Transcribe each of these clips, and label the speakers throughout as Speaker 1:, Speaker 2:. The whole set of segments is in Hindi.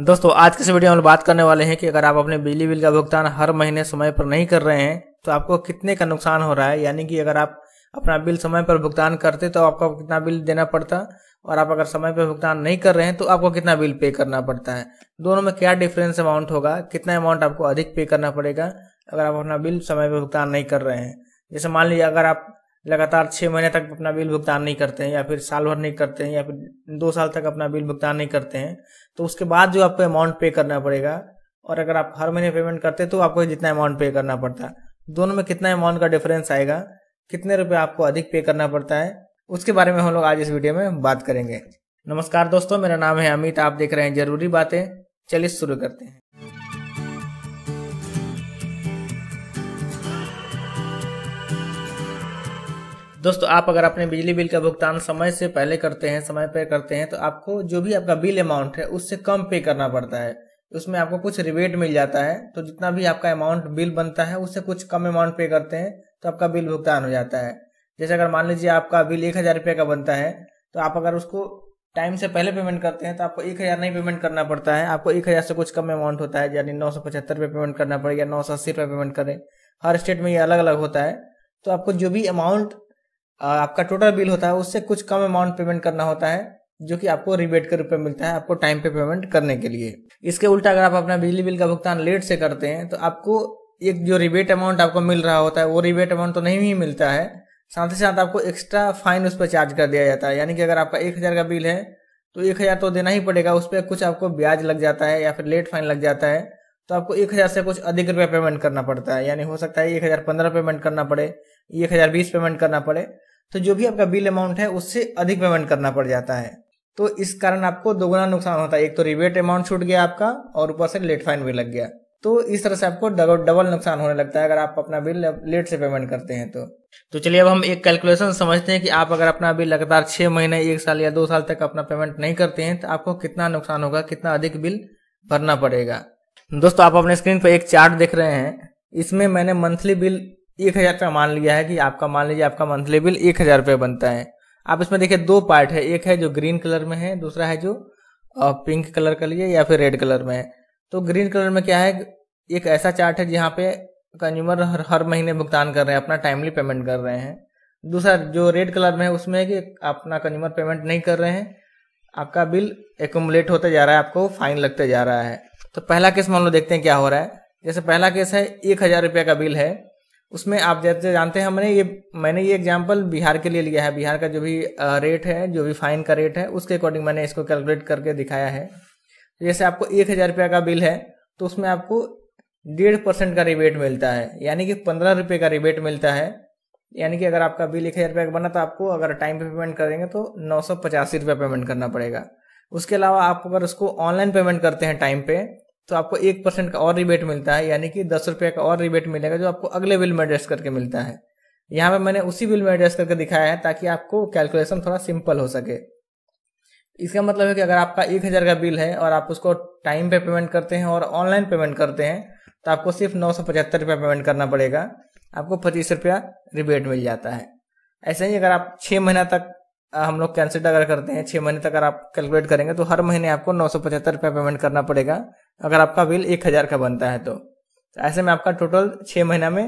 Speaker 1: दोस्तों आज के इस वीडियो में बात करने वाले हैं कि अगर आप अपने बिजली बिल का भुगतान हर महीने समय पर नहीं कर रहे हैं तो आपको कितने का नुकसान हो रहा है यानी कि अगर आप अपना बिल समय पर भुगतान करते तो आपको कितना बिल देना पड़ता और आप अगर समय पर भुगतान नहीं कर रहे हैं तो आपको कितना बिल पे करना पड़ता है दोनों में क्या डिफरेंस अमाउंट होगा कितना अमाउंट आपको अधिक पे करना पड़ेगा अगर आप अपना बिल समय पर भुगतान नहीं कर रहे हैं जैसे मान लीजिए अगर आप लगातार छः महीने तक अपना बिल भुगतान नहीं करते हैं या फिर साल भर नहीं करते हैं या फिर दो साल तक अपना बिल भुगतान नहीं करते हैं तो उसके बाद जो आपको अमाउंट पे करना पड़ेगा और अगर आप हर महीने पेमेंट करते हैं तो आपको जितना अमाउंट पे करना पड़ता है दोनों में कितना अमाउंट का डिफरेंस आएगा कितने रुपये आपको अधिक पे करना पड़ता है उसके बारे में हम लोग आज इस वीडियो में बात करेंगे नमस्कार दोस्तों मेरा नाम है अमित आप देख रहे हैं जरूरी बातें चलिए शुरू करते हैं दोस्तों आप अगर अपने बिजली बिल का भुगतान समय से पहले करते हैं समय पर करते हैं तो आपको जो भी आपका बिल अमाउंट है उससे कम पे करना पड़ता है उसमें आपको कुछ रिबेट मिल जाता है तो जितना भी आपका अमाउंट बिल बनता है उससे कुछ कम अमाउंट पे करते हैं तो आपका बिल भुगतान हो जाता है जैसे अगर मान लीजिए आपका बिल एक हजार रुपये का बनता है तो आप अगर उसको टाइम से पहले पेमेंट करते हैं तो आपको एक हज़ार नहीं पेमेंट करना पड़ता है आपको एक हज़ार से कुछ कम अमाउंट होता है यानी नौ सौ पचहत्तर रुपये पेमेंट करना पड़ेगा नौ सौ अस्सी रुपये पेमेंट करें हर स्टेट में ये अलग अलग होता है तो आपको जो भी अमाउंट आपका टोटल बिल होता है उससे कुछ कम अमाउंट पेमेंट करना होता है जो कि आपको रिबेट के रूप में मिलता है आपको टाइम पे पेमेंट करने के लिए इसके उल्टा अगर आप अपना बिजली बिल का भुगतान लेट से करते हैं तो आपको एक जो रिबेट अमाउंट आपको मिल रहा होता है वो रिबेट अमाउंट तो नहीं ही मिलता है साथ ही साथ आपको एक्स्ट्रा फाइन उस पर चार्ज कर दिया जाता है यानी कि अगर आपका एक हज़ार का बिल है तो एक हज़ार तो देना ही पड़ेगा उस पर कुछ आपको ब्याज लग जाता है या फिर लेट फाइन लग जाता है तो आपको एक हजार से कुछ अधिक रुपया पेमेंट करना पड़ता है यानी हो सकता है एक हजार पंद्रह पेमेंट करना पड़े एक हजार बीस पेमेंट करना पड़े तो जो भी आपका बिल अमाउंट है उससे अधिक पेमेंट करना पड़ जाता है तो इस कारण आपको दोगुना नुकसान होता है एक तो रिबेट अमाउंट छूट गया आपका और ऊपर से लेट फाइन भी लग गया तो इस तरह से आपको डबल नुकसान होने लगता है अगर आप अपना बिल लेट से पेमेंट करते हैं तो तो चलिए अब हम एक कैलकुलेशन समझते हैं कि आप अगर अपना बिल लगातार छह महीने एक साल या दो साल तक अपना पेमेंट नहीं करते हैं तो आपको कितना नुकसान होगा कितना अधिक बिल भरना पड़ेगा दोस्तों आप अपने स्क्रीन पर एक चार्ट देख रहे हैं इसमें मैंने मंथली बिल एक हज़ार का मान लिया है कि आपका मान लीजिए आपका मंथली बिल एक हज़ार रुपये बनता है आप इसमें देखिए दो पार्ट है एक है जो ग्रीन कलर में है दूसरा है जो पिंक कलर का लिए या फिर रेड कलर में है तो ग्रीन कलर में क्या है एक ऐसा चार्ट है जहाँ पे कंज्यूमर हर हर महीने भुगतान कर रहे हैं अपना टाइमली पेमेंट कर रहे हैं दूसरा जो रेड कलर में है उसमें है कि अपना कंज्यूमर पेमेंट नहीं कर रहे हैं आपका बिल एकोमलेट होता जा रहा है आपको फाइन लगता जा रहा है तो पहला केस मान लो देखते हैं क्या हो रहा है जैसे पहला केस है एक हजार रुपये का बिल है उसमें आप जैसे जानते हैं हमने ये मैंने ये एग्जाम्पल बिहार के लिए लिया है बिहार का जो भी रेट है जो भी फाइन का रेट है उसके अकॉर्डिंग मैंने इसको कैलकुलेट करके दिखाया है जैसे आपको एक हज़ार रुपये का बिल है तो उसमें आपको डेढ़ परसेंट का रिबेट मिलता है यानी कि पंद्रह रुपये का रिबेट मिलता है यानी कि अगर आपका बिल एक हज़ार रुपये का बना तो आपको अगर टाइम पे पेमेंट करेंगे तो नौ सौ पचासी रुपये पेमेंट करना पड़ेगा उसके अलावा आप अगर उसको ऑनलाइन पेमेंट करते हैं टाइम पे तो आपको एक परसेंट का और रिबेट मिलता है यानी कि दस रुपये का और रिबेट मिलेगा जो आपको अगले बिल में एडजस्ट करके मिलता है यहाँ पे मैंने उसी बिल में एडजस्ट करके दिखाया है ताकि आपको कैलकुलेशन थोड़ा सिंपल हो सके इसका मतलब है कि अगर आपका एक हज़ार का बिल है और आप उसको टाइम पे पेमेंट करते हैं और ऑनलाइन पेमेंट करते हैं तो आपको सिर्फ नौ सौ पचहत्तर रुपया पेमेंट करना पड़ेगा आपको पच्चीस रुपया रिबेट मिल जाता है ऐसे ही अगर आप छः महीना तक हम लोग कैंसिल अगर करते हैं छः महीने तक अगर आप कैलकुलेट करेंगे तो हर महीने आपको नौ सौ पचहत्तर रुपया पेमेंट करना पड़ेगा अगर आपका बिल एक हज़ार का बनता है तो, तो ऐसे में आपका टोटल छः महीना में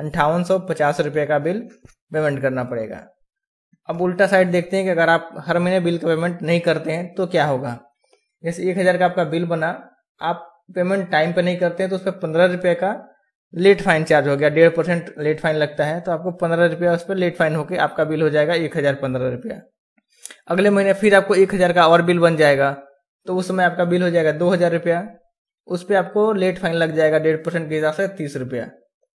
Speaker 1: अंठावन सौ पचास रुपये का बिल पेमेंट करना पड़ेगा अब उल्टा साइड देखते हैं कि अगर आप हर महीने बिल का पेमेंट नहीं करते हैं तो क्या होगा जैसे एक हज़ार का आपका बिल बना आप पेमेंट टाइम पर नहीं करते हैं तो उस पर पंद्रह रुपये का लेट फाइन चार्ज हो गया डेढ़ परसेंट लेट फाइन लगता है तो आपको पंद्रह रुपया उस पर लेट फाइन होकर आपका बिल हो जाएगा एक हज़ार पंद्रह रुपया अगले महीने फिर आपको एक हज़ार का और बिल बन जाएगा तो उस समय आपका बिल हो जाएगा दो हज़ार रुपया उस पर आपको लेट फाइन लग जाएगा डेढ़ परसेंट के हिसाब से तीस रुपया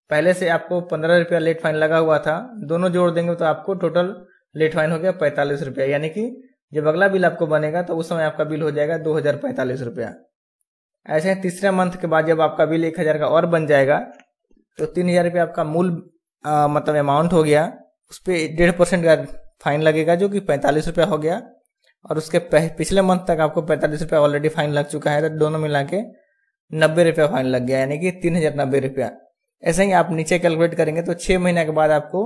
Speaker 1: पहले से आपको पंद्रह रुपया लेट फाइन लगा हुआ था दोनों जोड़ देंगे तो आपको टोटल लेट फाइन हो गया पैंतालीस रुपया यानी कि जब अगला बिल आपको बनेगा तो उस समय आपका बिल हो जाएगा दो हजार पैंतालीस रुपया ऐसे तीसरे मंथ के बाद जब आपका बिल एक हजार का और बन जाएगा तो तीन हजार रुपया आपका मूल मतलब अमाउंट हो गया उस पर डेढ़ परसेंट का फाइन लगेगा जो कि पैंतालीस रुपया हो गया और उसके पिछले मंथ तक आपको पैंतालीस रुपया ऑलरेडी फाइन लग चुका है तो दोनों मिला के नब्बे रुपया फाइन लग गया यानी कि तीन हजार नब्बे रुपया ऐसे ही आप नीचे कैलकुलेट करेंगे तो छह महीने के बाद आपको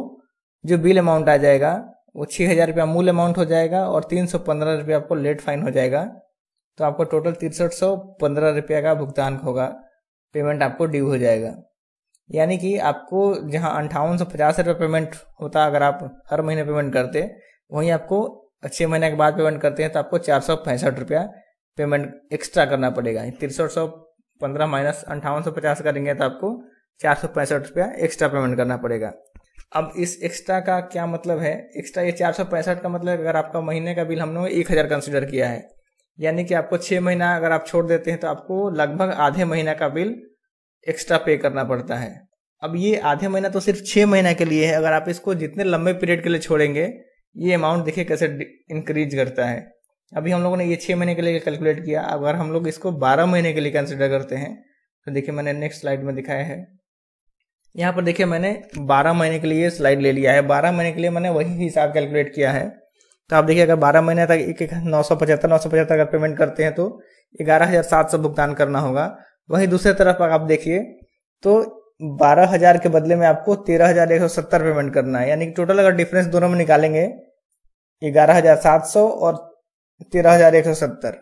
Speaker 1: जो बिल अमाउंट आ जाएगा वो छह हजार रुपया मूल अमाउंट हो जाएगा और तीन सौ पंद्रह रुपया आपको लेट फाइन हो जाएगा तो आपको टोटल तिरसठ सौ पंद्रह रुपया का भुगतान होगा पेमेंट आपको ड्यू हो जाएगा यानी कि आपको जहाँ अंठावन सौ पचास रुपया पेमेंट होता अगर आप हर महीने पेमेंट करते वहीं आपको छह महीने के बाद पेमेंट करते हैं तो आपको चार सौ पैंसठ रुपया पेमेंट एक्स्ट्रा करना पड़ेगा तिरसठ सौ पंद्रह माइनस अंठावन सौ पचास करेंगे तो आपको चार सौ पैंसठ रुपया एक्स्ट्रा पेमेंट करना पड़ेगा अब इस एक्स्ट्रा का क्या मतलब है एक्स्ट्रा ये चार सौ पैंसठ का मतलब अगर आपका महीने का बिल हमने एक हज़ार कंसिडर किया है यानी कि आपको छः महीना अगर आप छोड़ देते हैं तो आपको लगभग आधे महीना का बिल एक्स्ट्रा पे करना पड़ता है अब ये आधे महीना तो सिर्फ छः महीना के लिए है अगर आप इसको जितने लंबे पीरियड के लिए छोड़ेंगे ये अमाउंट देखिए कैसे इंक्रीज करता है अभी हम लोगों ने ये छः महीने के लिए कैलकुलेट किया अगर हम लोग इसको बारह महीने के लिए कंसिडर करते हैं तो देखिए मैंने नेक्स्ट स्लाइड में दिखाया है यहाँ पर देखिए मैंने बारह महीने के लिए स्लाइड ले लिया है बारह महीने के लिए मैंने वही हिसाब कैलकुलेट किया है तो आप देखिए अगर बारह महीने तक एक एक नौ सौ पचहत्तर नौ सौ पचहत्तर अगर पेमेंट करते हैं तो ग्यारह हजार सात सौ भुगतान करना होगा वहीं दूसरी तरफ आप देखिए तो बारह हजार के बदले में आपको तेरह हजार एक सौ सत्तर पेमेंट करना है यानी कि टोटल अगर डिफरेंस दोनों में निकालेंगे ग्यारह हजार सात सौ और तेरह हजार एक सौ सत्तर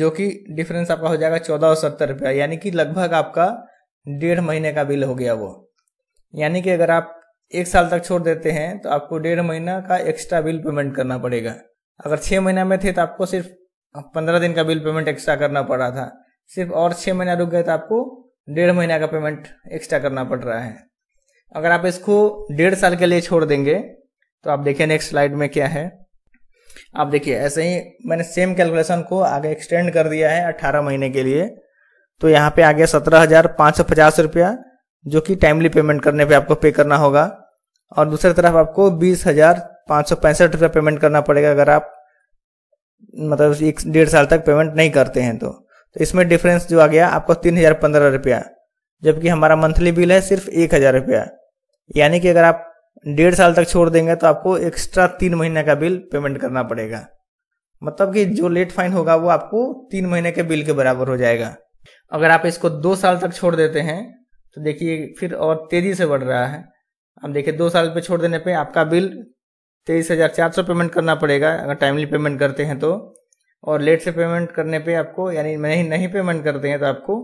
Speaker 1: जो कि डिफरेंस आपका हो जाएगा चौदह सौ सत्तर रुपया यानी कि लगभग आपका डेढ़ महीने का बिल हो गया वो यानी कि अगर आप एक साल तक छोड़ देते हैं तो आपको डेढ़ महीना का एक्स्ट्रा बिल पेमेंट करना पड़ेगा अगर छह महीना में थे तो आपको सिर्फ पंद्रह दिन का बिल पेमेंट एक्स्ट्रा करना पड़ रहा था सिर्फ और छह महीना रुक गए तो आपको डेढ़ महीना का पेमेंट एक्स्ट्रा करना पड़ रहा है अगर आप इसको डेढ़ साल के लिए छोड़ देंगे तो आप देखें नेक्स्ट स्लाइड में क्या है आप देखिए ऐसे ही मैंने सेम कैलकुलेशन को आगे एक्सटेंड कर दिया है 18 महीने के लिए तो यहाँ पे आ गया सत्रह हजार पाँच सौ पचास रुपया जो कि टाइमली पेमेंट करने पे आपको पे करना होगा और दूसरी तरफ आपको बीस हजार पाँच सौ पैंसठ रुपया पेमेंट करना पड़ेगा अगर आप मतलब एक डेढ़ साल तक पेमेंट नहीं करते हैं तो तो इसमें डिफरेंस जो आ गया आपको तीन हजार पंद्रह रुपया जबकि हमारा मंथली बिल है सिर्फ एक हजार रुपया यानी कि अगर आप डेढ़ साल तक छोड़ देंगे तो आपको एक्स्ट्रा तीन महीने का बिल पेमेंट करना पड़ेगा मतलब कि जो लेट फाइन होगा वो आपको तीन महीने के बिल के बराबर हो जाएगा अगर आप इसको दो साल तक छोड़ देते हैं तो देखिए फिर और तेजी से बढ़ रहा है अब देखिए दो साल पे छोड़ देने पे आपका बिल तेईस हजार चार सौ पेमेंट करना पड़ेगा अगर टाइमली पेमेंट करते हैं तो और लेट से पेमेंट करने पे आपको यानी नहीं नहीं पेमेंट करते हैं तो आपको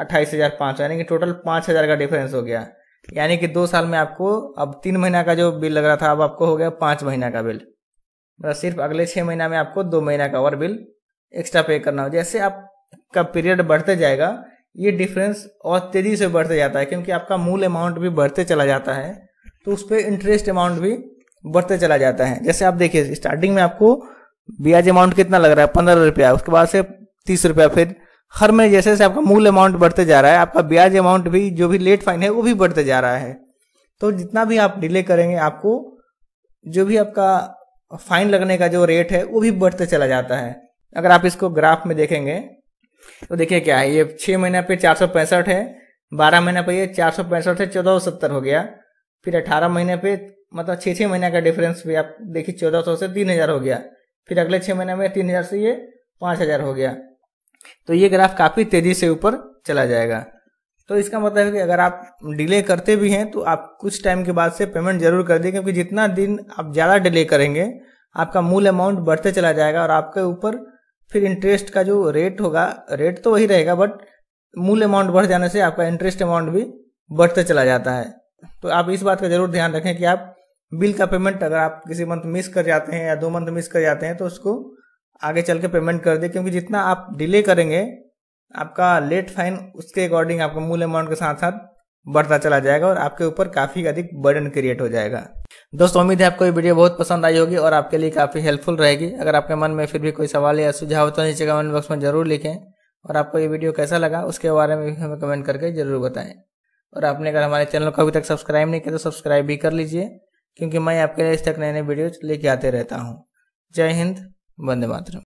Speaker 1: अट्ठाईस हजार पाँच यानी कि टोटल पाँच हजार का डिफरेंस हो गया यानी कि दो साल में आपको अब तीन महीना का जो बिल लग रहा था अब आपको हो गया पाँच महीना का बिल मतलब सिर्फ अगले छः महीना में आपको दो महीना का और बिल एक्स्ट्रा पे करना हो जैसे आपका पीरियड बढ़ते जाएगा ये डिफरेंस और तेज़ी से बढ़ते जाता है क्योंकि आपका मूल अमाउंट भी बढ़ते चला जाता है तो उस पर इंटरेस्ट अमाउंट भी बढ़ते चला जाता है जैसे आप देखिए स्टार्टिंग में आपको ब्याज अमाउंट कितना लग रहा है पंद्रह रुपया उसके बाद से तीस रुपया फिर हर महीने जैसे जैसे आपका मूल अमाउंट बढ़ते जा रहा है आपका ब्याज अमाउंट भी जो भी लेट फाइन है वो भी बढ़ते जा रहा है तो जितना भी आप डिले करेंगे आपको जो भी आपका फाइन लगने का जो रेट है वो भी बढ़ते चला जाता है अगर आप इसको ग्राफ में देखेंगे तो देखिए क्या है ये छह महीना पे चार है बारह महीना पे ये चार से चौदह सत्तर हो गया फिर अठारह महीने पे मतलब छः छः महीने का डिफरेंस भी आप देखिए चौदह सौ से तीन हज़ार हो गया फिर अगले छः महीने में तीन हज़ार से ये पाँच हज़ार हो गया तो ये ग्राफ काफ़ी तेज़ी से ऊपर चला जाएगा तो इसका मतलब है कि अगर आप डिले करते भी हैं तो आप कुछ टाइम के बाद से पेमेंट जरूर कर दें क्योंकि जितना दिन आप ज़्यादा डिले करेंगे आपका मूल अमाउंट बढ़ते चला जाएगा और आपके ऊपर फिर इंटरेस्ट का जो रेट होगा रेट तो वही रहेगा बट मूल अमाउंट बढ़ जाने से आपका इंटरेस्ट अमाउंट भी बढ़ते चला जाता है तो आप इस बात का जरूर ध्यान रखें कि आप बिल का पेमेंट अगर आप किसी मंथ मिस कर जाते हैं या दो मंथ मिस कर जाते हैं तो उसको आगे चल के पेमेंट कर दे क्योंकि जितना आप डिले करेंगे आपका लेट फाइन उसके अकॉर्डिंग आपका मूल अमाउंट के साथ साथ बढ़ता चला जाएगा और आपके ऊपर काफ़ी अधिक बर्डन क्रिएट हो जाएगा दोस्तों उम्मीद है आपको ये वीडियो बहुत पसंद आई होगी और आपके लिए काफ़ी हेल्पफुल रहेगी अगर आपके मन में फिर भी कोई सवाल या सुझाव तो नीचे कमेंट बॉक्स में जरूर लिखें और आपको ये वीडियो कैसा लगा उसके बारे में भी हमें कमेंट करके जरूर बताएं और आपने अगर हमारे चैनल को अभी तक सब्सक्राइब नहीं किया तो सब्सक्राइब भी कर लीजिए क्योंकि मैं आपके लिए इस तक नए नए वीडियो लेके आते रहता हूँ जय हिंद वंदे मातरम